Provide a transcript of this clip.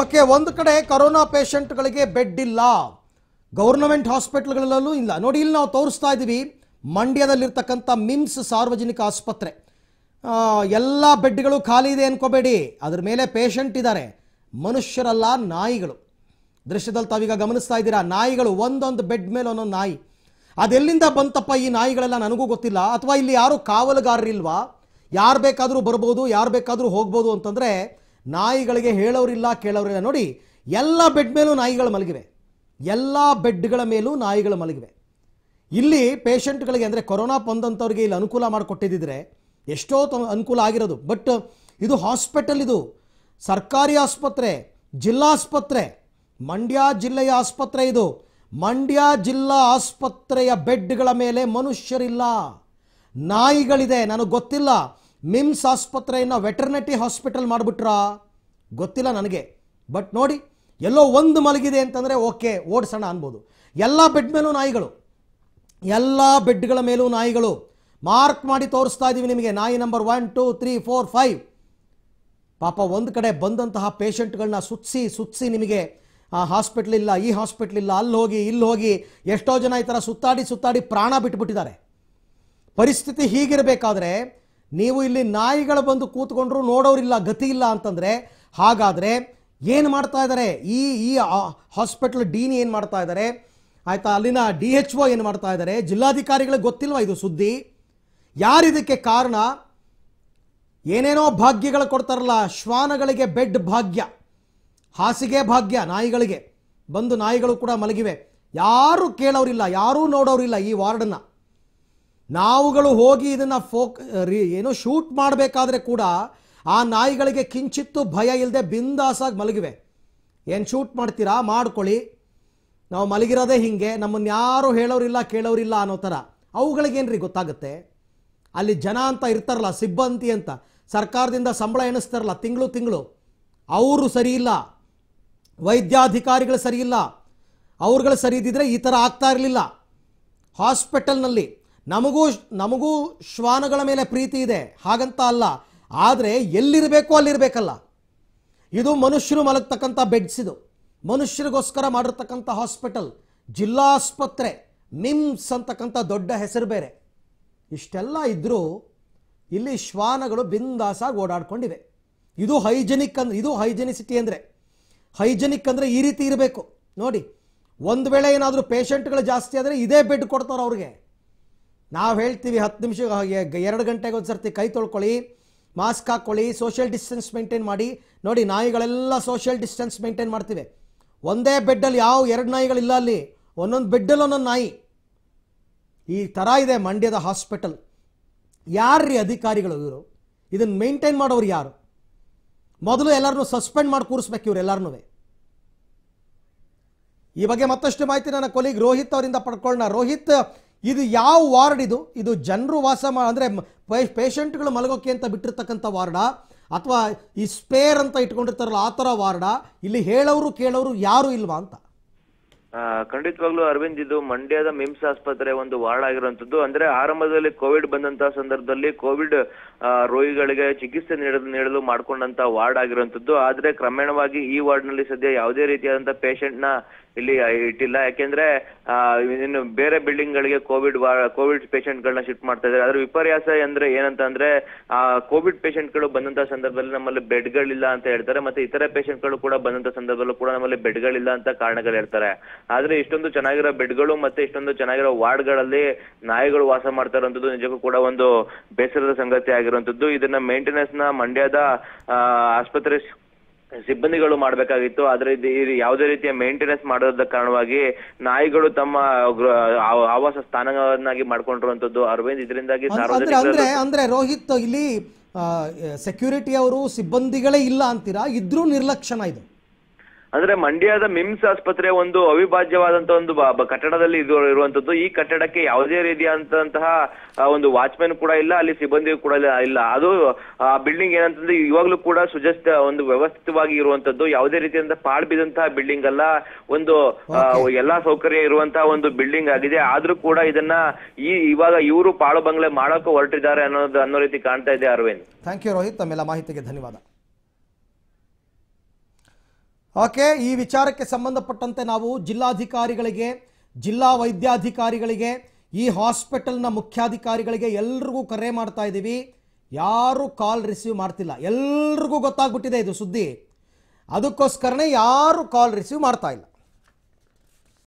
okay ಒಂದು ಕಡೆ corona ಪೇಷಂಟ್ಗಳಿಗೆ ಬೆಡ್ ಇಲ್ಲ ಗೌರ್ನಮೆಂಟ್ ಹಾಸ್ಪಿಟ್ಲ್ಗಳಲ್ಲೂ ಇಲ್ಲ ನೋಡಿ ಇಲ್ಲಿ ನಾವು ತೋರಿಸ್ತಾ ಇದ್ದೀವಿ ಮಂಡ್ಯದಲ್ಲಿರ್ತಕ್ಕಂಥ ಮಿಮ್ಸ್ ಸಾರ್ವಜನಿಕ ಆಸ್ಪತ್ರೆ ಎಲ್ಲ ಬೆಡ್ಗಳು ಖಾಲಿ ಇದೆ ಅನ್ಕೋಬೇಡಿ ಅದ್ರ ಮೇಲೆ ಪೇಷಂಟ್ ಇದ್ದಾರೆ ಮನುಷ್ಯರಲ್ಲ ನಾಯಿಗಳು ದೃಶ್ಯದಲ್ಲಿ ತಾವೀಗ ಗಮನಿಸ್ತಾ ಇದ್ದೀರಾ ನಾಯಿಗಳು ಒಂದೊಂದು ಬೆಡ್ ಮೇಲೆ ಒಂದೊಂದು ನಾಯಿ ಅದೆಲ್ಲಿಂದ ಬಂತಪ್ಪ ಈ ನಾಯಿಗಳೆಲ್ಲ ನನಗೂ ಗೊತ್ತಿಲ್ಲ ಅಥವಾ ಇಲ್ಲಿ ಯಾರು ಕಾವಲುಗಾರರಿಲ್ವಾ ಯಾರು ಬೇಕಾದರೂ ಬರ್ಬೋದು ಯಾರು ಬೇಕಾದರೂ ಹೋಗ್ಬೋದು ಅಂತಂದರೆ ನಾಯಿಗಳಿಗೆ ಹೇಳೋರಿಲ್ಲ ಕೇಳೋರಿಲ್ಲ ನೋಡಿ ಎಲ್ಲ ಬೆಡ್ ಮೇಲೂ ನಾಯಿಗಳು ಮಲಗಿವೆ ಎಲ್ಲ ಬೆಡ್ಗಳ ಮೇಲೂ ನಾಯಿಗಳು ಮಲಗಿವೆ ಇಲ್ಲಿ ಪೇಷಂಟ್ಗಳಿಗೆ ಅಂದರೆ ಕೊರೋನಾ ಬಂದಂಥವ್ರಿಗೆ ಇಲ್ಲಿ ಅನುಕೂಲ ಮಾಡಿಕೊಟ್ಟಿದ್ದರೆ ಎಷ್ಟೋ ಅನುಕೂಲ ಆಗಿರೋದು ಬಟ್ ಇದು ಹಾಸ್ಪಿಟಲ್ ಇದು ಸರ್ಕಾರಿ ಆಸ್ಪತ್ರೆ ಜಿಲ್ಲಾಸ್ಪತ್ರೆ ಮಂಡ್ಯ ಜಿಲ್ಲೆಯ ಆಸ್ಪತ್ರೆ ಇದು ಮಂಡ್ಯ ಜಿಲ್ಲಾ ಆಸ್ಪತ್ರೆಯ ಬೆಡ್ಗಳ ಮೇಲೆ ಮನುಷ್ಯರಿಲ್ಲ ನಾಯಿಗಳಿದೆ ನನಗೆ ಗೊತ್ತಿಲ್ಲ ಮಿಮ್ಸ್ ಆಸ್ಪತ್ರೆಯನ್ನು ವೆಟರ್ನಟಿ ಹಾಸ್ಪಿಟಲ್ ಮಾಡಿಬಿಟ್ರ ಗೊತ್ತಿಲ್ಲ ನನಗೆ ಬಟ್ ನೋಡಿ ಎಲ್ಲೋ ಒಂದು ಮಲಗಿದೆ ಅಂತಂದರೆ ಓಕೆ ಓಡಿಸೋಣ ಅನ್ಬೋದು ಎಲ್ಲ ಬೆಡ್ ಮೇಲೂ ನಾಯಿಗಳು ಎಲ್ಲ ಬೆಡ್ಗಳ ಮೇಲೂ ನಾಯಿಗಳು ಮಾರ್ಕ್ ಮಾಡಿ ತೋರಿಸ್ತಾ ಇದ್ದೀವಿ ನಿಮಗೆ ನಾಯಿ number one two three four five ಪಾಪ ಒಂದು ಕಡೆ ಬಂದಂತಹ ಪೇಷಂಟ್ಗಳನ್ನ ಸುತ್ತಿಸಿ ಸುತ್ತಿಸಿ ನಿಮಗೆ ಆ ಹಾಸ್ಪಿಟ್ಲ್ ಇಲ್ಲ ಈ ಹಾಸ್ಪಿಟ್ಲ್ ಇಲ್ಲ ಅಲ್ಲಿ ಹೋಗಿ ಇಲ್ಲಿ ಹೋಗಿ ಎಷ್ಟೋ ಜನ ಈ ಥರ ಸುತ್ತಾಡಿ ಸುತ್ತಾಡಿ ಪ್ರಾಣ ಬಿಟ್ಬಿಟ್ಟಿದ್ದಾರೆ ಪರಿಸ್ಥಿತಿ ಹೀಗಿರಬೇಕಾದ್ರೆ ನೀವು ಇಲ್ಲಿ ನಾಯಿಗಳು ಬಂದು ಕೂತ್ಕೊಂಡ್ರು ನೋಡೋರಿಲ್ಲ ಗತಿ ಇಲ್ಲ ಅಂತಂದರೆ ಹಾಗಾದರೆ ಏನು ಮಾಡ್ತಾ ಇದ್ದಾರೆ ಈ ಈ ಹಾಸ್ಪಿಟ್ಲ್ ಡೀನ್ ಏನು ಮಾಡ್ತಾ ಇದ್ದಾರೆ ಆಯಿತಾ ಅಲ್ಲಿನ ಡಿ ಎಚ್ ಒ ಏನು ಮಾಡ್ತಾ ಇದ್ದಾರೆ ಜಿಲ್ಲಾಧಿಕಾರಿಗಳಿಗೆ ಗೊತ್ತಿಲ್ವಾ ಇದು ಸುದ್ದಿ ಯಾರಿದಕ್ಕೆ ಕಾರಣ ಏನೇನೋ ಭಾಗ್ಯಗಳು ಕೊಡ್ತಾರಲ್ಲ ಶ್ವಾನಗಳಿಗೆ ಬೆಡ್ ಭಾಗ್ಯ ಹಾಸಿಗೆ ಭಾಗ್ಯ ನಾಯಿಗಳಿಗೆ ಬಂದು ನಾಯಿಗಳು ಕೂಡ ಮಲಗಿವೆ ಯಾರೂ ಕೇಳೋರಿಲ್ಲ ಯಾರೂ ನೋಡೋರಿಲ್ಲ ಈ ವಾರ್ಡನ್ನು ನಾವುಗಳು ಹೋಗಿ ಇದನ್ನು ಫೋಕ್ ರೀ ಏನೋ ಶೂಟ್ ಮಾಡಬೇಕಾದ್ರೆ ಕೂಡ ಆ ನಾಯಿಗಳಿಗೆ ಕಿಂಚಿತ್ತು ಭಯ ಇಲ್ಲದೆ ಬಿಂದಾಸಾಗಿ ಮಲಗಿವೆ ಏನು ಶೂಟ್ ಮಾಡ್ತೀರಾ ಮಾಡ್ಕೊಳ್ಳಿ ನಾವು ಮಲಗಿರೋದೇ ಹಿಂಗೆ ನಮ್ಮನ್ನು ಯಾರು ಹೇಳೋರಿಲ್ಲ ಕೇಳೋರಿಲ್ಲ ಅನ್ನೋ ಥರ ಅವುಗಳಿಗೇನ್ರಿ ಗೊತ್ತಾಗುತ್ತೆ ಅಲ್ಲಿ ಜನ ಅಂತ ಇರ್ತಾರಲ್ಲ ಸಿಬ್ಬಂದಿ ಅಂತ ಸರ್ಕಾರದಿಂದ ಸಂಬಳ ಎಣಿಸ್ತಾರಲ್ಲ ತಿಂಗಳು ತಿಂಗಳು ಅವರು ಸರಿಯಿಲ್ಲ ವೈದ್ಯಾಧಿಕಾರಿಗಳು ಸರಿಯಿಲ್ಲ ಅವ್ರುಗಳು ಸರಿ ಇದ್ದಿದ್ರೆ ಈ ಥರ ಆಗ್ತಾ ಇರಲಿಲ್ಲ ಹಾಸ್ಪಿಟಲ್ನಲ್ಲಿ ನಮಗೂ ನಮಗೂ ಶ್ವಾನಗಳ ಮೇಲೆ ಪ್ರೀತಿ ಇದೆ ಹಾಗಂತ ಅಲ್ಲ ಆದರೆ ಎಲ್ಲಿರಬೇಕು ಅಲ್ಲಿರಬೇಕಲ್ಲ ಇದು ಮನುಷ್ಯರು ಮಲಗತಕ್ಕಂಥ ಬೆಡ್ಸ್ ಇದು ಮನುಷ್ಯರಿಗೋಸ್ಕರ ಮಾಡಿರ್ತಕ್ಕಂಥ ಹಾಸ್ಪಿಟಲ್ ಜಿಲ್ಲಾಸ್ಪತ್ರೆ ನಿಮ್ಸ್ ಅಂತಕ್ಕಂಥ ದೊಡ್ಡ ಹೆಸರು ಬೇರೆ ಇಷ್ಟೆಲ್ಲ ಇದ್ದರೂ ಇಲ್ಲಿ ಶ್ವಾನಗಳು ಬಿಂದಾಸಾಗಿ ಓಡಾಡ್ಕೊಂಡಿವೆ ಇದು ಹೈಜೆನಿಕ್ ಅಂದ್ರೆ ಇದು ಹೈಜೆನಿಸಿಟಿ ಅಂದರೆ ಹೈಜೆನಿಕ್ ಅಂದರೆ ಈ ರೀತಿ ಇರಬೇಕು ನೋಡಿ ಒಂದು ವೇಳೆ ಏನಾದರೂ ಪೇಷಂಟ್ಗಳು ಜಾಸ್ತಿ ಆದರೆ ಇದೇ ಬೆಡ್ ಕೊಡ್ತಾರೆ ಅವ್ರಿಗೆ ನಾವು ಹೇಳ್ತೀವಿ ಹತ್ತು ನಿಮಿಷ ಎರಡು ಗಂಟೆಗೆ ಒಂದು ಸರ್ತಿ ಕೈ ತೊಳ್ಕೊಳ್ಳಿ ಮಾಸ್ಕ್ ಹಾಕ್ಕೊಳ್ಳಿ ಸೋಷಿಯಲ್ ಡಿಸ್ಟೆನ್ಸ್ ಮೇಂಟೈನ್ ಮಾಡಿ ನೋಡಿ ನಾಯಿಗಳೆಲ್ಲ ಸೋಷಿಯಲ್ ಡಿಸ್ಟೆನ್ಸ್ ಮೇಂಟೈನ್ ಮಾಡ್ತೀವಿ ಒಂದೇ ಬೆಡ್ಡಲ್ಲಿ ಯಾವ ಎರಡು ನಾಯಿಗಳಿಲ್ಲ ಅಲ್ಲಿ ಒಂದೊಂದು ಬೆಡ್ಡಲ್ಲಿ ಒಂದೊಂದು ನಾಯಿ ಈ ಥರ ಇದೆ ಮಂಡ್ಯದ ಹಾಸ್ಪಿಟಲ್ ಯಾರ್ರೀ ಅಧಿಕಾರಿಗಳು ಇವರು ಇದನ್ನು ಮೇಂಟೈನ್ ಮಾಡೋರು ಯಾರು ಮೊದಲು ಎಲ್ಲರನ್ನೂ ಸಸ್ಪೆಂಡ್ ಮಾಡಿ ಕೂರಿಸ್ಬೇಕು ಇವ್ರು ಈ ಬಗ್ಗೆ ಮತ್ತಷ್ಟು ಮಾಹಿತಿ ನನ್ನ ಕೊಲೀಗ್ ರೋಹಿತ್ ಅವರಿಂದ ಪಡ್ಕೊಳ್ಳೋಣ ರೋಹಿತ್ ಇದು ಯಾವ ವಾರ್ಡ್ ಇದು ಇದು ಜನರು ವಾಸ ಮಾ ಅಂದರೆ ಪೇಷಂಟ್ಗಳು ಮಲಗೋಕೆ ಅಂತ ಬಿಟ್ಟಿರ್ತಕ್ಕಂಥ ವಾರ್ಡ ಅಥವಾ ಈ ಸ್ಪೇರ್ ಅಂತ ಇಟ್ಕೊಂಡಿರ್ತಾರಲ್ಲ ಆ ಥರ ವಾರ್ಡ ಇಲ್ಲಿ ಹೇಳೋರು ಕೇಳೋರು ಯಾರು ಇಲ್ವಾ ಅಂತ ಖಂಡಿತವಾಗ್ಲೂ ಅರವಿಂದ್ ಇದು ಮಂಡ್ಯದ ಮಿಮ್ಸ್ ಆಸ್ಪತ್ರೆ ಒಂದು ವಾರ್ಡ್ ಆಗಿರುವಂತದ್ದು ಅಂದ್ರೆ ಆರಂಭದಲ್ಲಿ ಕೋವಿಡ್ ಬಂದಂತಹ ಸಂದರ್ಭದಲ್ಲಿ ಕೋವಿಡ್ ರೋಗಿಗಳಿಗೆ ಚಿಕಿತ್ಸೆ ನೀಡಲು ನೀಡಲು ಮಾಡ್ಕೊಂಡಂತ ವಾರ್ಡ್ ಆಗಿರುವಂತದ್ದು ಆದ್ರೆ ಕ್ರಮೇಣವಾಗಿ ಈ ವಾರ್ಡ್ ನಲ್ಲಿ ಸದ್ಯ ಯಾವುದೇ ರೀತಿಯಾದಂತಹ ಪೇಷಂಟ್ ನ ಇಲ್ಲಿ ಇಟ್ಟಿಲ್ಲ ಯಾಕೆಂದ್ರೆ ಇನ್ನು ಬೇರೆ ಬಿಲ್ಡಿಂಗ್ ಗಳಿಗೆ ಕೋವಿಡ್ ಕೋವಿಡ್ ಪೇಷಂಟ್ ಗಳನ್ನ ಶಿಫ್ಟ್ ಮಾಡ್ತಾ ಇದ್ದಾರೆ ಅದ್ರ ವಿಪರ್ಯಾಸ ಅಂದ್ರೆ ಏನಂತ ಅಂದ್ರೆ ಆ ಕೋವಿಡ್ ಪೇಷಂಟ್ ಗಳು ಬಂದಂತ ಸಂದರ್ಭದಲ್ಲಿ ನಮ್ಮಲ್ಲಿ ಬೆಡ್ ಗಳಿಲ್ಲ ಅಂತ ಹೇಳ್ತಾರೆ ಮತ್ತೆ ಇತರ ಪೇಷಂಟ್ ಗಳು ಕೂಡ ಬಂದಂತ ಸಂದರ್ಭದಲ್ಲೂ ಕೂಡ ನಮ್ಮಲ್ಲಿ ಬೆಡ್ ಗಳಿಲ್ಲ ಅಂತ ಕಾರಣಗಳು ಹೇಳ್ತಾರೆ ಆದ್ರೆ ಇಷ್ಟೊಂದು ಚೆನ್ನಾಗಿರೋ ಬೆಡ್ ಗಳು ಮತ್ತೆ ಇಷ್ಟೊಂದು ಚೆನ್ನಾಗಿರೋ ವಾರ್ಡ್ ಗಳಲ್ಲಿ ನಾಯಿಗಳು ವಾಸ ಮಾಡ್ತಾ ಇರುವಂತದ್ದು ನಿಜಕ್ಕೂ ಕೂಡ ಒಂದು ಬೇಸರದ ಸಂಗತಿ ಆಗಿರುವಂತದ್ದು ಇದನ್ನ ಮೇಂಟೆನೆನ್ಸ್ ನ ಮಂಡ್ಯದ ಆಸ್ಪತ್ರೆ ಸಿಬ್ಬಂದಿಗಳು ಮಾಡಬೇಕಾಗಿತ್ತು ಆದ್ರೆ ಯಾವುದೇ ರೀತಿಯ ಮೇಂಟೆನೆನ್ಸ್ ಮಾಡೋದ ಕಾರಣವಾಗಿ ನಾಯಿಗಳು ತಮ್ಮ ಆವಾಸ ಸ್ಥಾನವನ್ನಾಗಿ ಮಾಡ್ಕೊಂಡಿರುವಂತದ್ದು ಅರವಿಂದ್ ಇದರಿಂದಾಗಿ ಅಂದ್ರೆ ಅಂದ್ರೆ ಅಂದ್ರೆ ರೋಹಿತ್ ಇಲ್ಲಿ ಸೆಕ್ಯೂರಿಟಿ ಅವರು ಸಿಬ್ಬಂದಿಗಳೇ ಇಲ್ಲ ಅಂತೀರಾ ಇದ್ರೂ ನಿರ್ಲಕ್ಷಣ ಇದು ಅಂದ್ರೆ ಮಂಡ್ಯದ ಮಿಮ್ಸ್ ಆಸ್ಪತ್ರೆ ಒಂದು ಅವಿಭಾಜ್ಯವಾದಂತ ಒಂದು ಕಟ್ಟಡದಲ್ಲಿ ಇರುವಂತದ್ದು ಈ ಕಟ್ಟಡಕ್ಕೆ ಯಾವುದೇ ರೀತಿಯಾದಂತಹ ಒಂದು ವಾಚ್ಮ್ಯಾನ್ ಕೂಡ ಇಲ್ಲ ಅಲ್ಲಿ ಸಿಬ್ಬಂದಿ ಕೂಡ ಇಲ್ಲ ಅದು ಆ ಬಿಲ್ಡಿಂಗ್ ಏನಂತಂದ್ರೆ ಇವಾಗ್ಲೂ ಕೂಡ ಸುಜಸ್ತ ಒಂದು ವ್ಯವಸ್ಥಿತವಾಗಿ ಇರುವಂತದ್ದು ಯಾವುದೇ ರೀತಿಯಿಂದ ಪಾಳ್ ಬಿದ್ದಂತಹ ಬಿಲ್ಡಿಂಗ್ ಅಲ್ಲ ಒಂದು ಎಲ್ಲಾ ಸೌಕರ್ಯ ಇರುವಂತಹ ಒಂದು ಬಿಲ್ಡಿಂಗ್ ಆಗಿದೆ ಆದ್ರೂ ಕೂಡ ಇದನ್ನ ಈ ಇವಾಗ ಇವರು ಪಾಳು ಬಂಗ್ಲೆ ಮಾಡೋಕೆ ಹೊರಟಿದ್ದಾರೆ ಅನ್ನೋದು ಅನ್ನೋ ರೀತಿ ಕಾಣ್ತಾ ಇದೆ ಅರವಿಂದ್ ಥ್ಯಾಂಕ್ ಯು ರೋಹಿತ್ ತಮ್ಮೆಲ್ಲ ಮಾಹಿತಿಗೆ ಧನ್ಯವಾದ ಓಕೆ ಈ ವಿಚಾರಕ್ಕೆ ಸಂಬಂಧಪಟ್ಟಂತೆ ನಾವು ಜಿಲ್ಲಾಧಿಕಾರಿಗಳಿಗೆ ಜಿಲ್ಲಾ ವೈದ್ಯಾಧಿಕಾರಿಗಳಿಗೆ ಈ ಹಾಸ್ಪಿಟಲ್ನ ಮುಖ್ಯಾಧಿಕಾರಿಗಳಿಗೆ ಎಲ್ರಿಗೂ ಕರೆ ಮಾಡ್ತಾ ಇದ್ದೀವಿ ಯಾರೂ ಕಾಲ್ ರಿಸೀವ್ ಮಾಡ್ತಿಲ್ಲ ಎಲ್ರಿಗೂ ಗೊತ್ತಾಗ್ಬಿಟ್ಟಿದೆ ಇದು ಸುದ್ದಿ ಅದಕ್ಕೋಸ್ಕರನೇ ಯಾರೂ ಕಾಲ್ ರಿಸೀವ್ ಮಾಡ್ತಾ ಇಲ್ಲ